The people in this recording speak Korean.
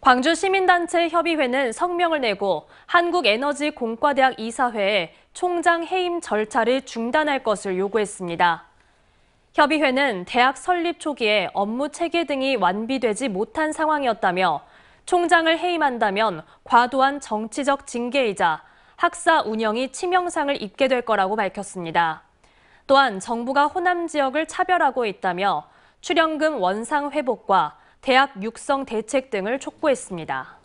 광주 시민단체 협의회는 성명을 내고 한국에너지공과대학 이사회에 총장 해임 절차를 중단할 것을 요구했습니다. 협의회는 대학 설립 초기에 업무 체계 등이 완비되지 못한 상황이었다며 총장을 해임한다면 과도한 정치적 징계이자 학사 운영이 치명상을 입게 될 거라고 밝혔습니다. 또한 정부가 호남 지역을 차별하고 있다며 출연금 원상 회복과 대학 육성 대책 등을 촉구했습니다.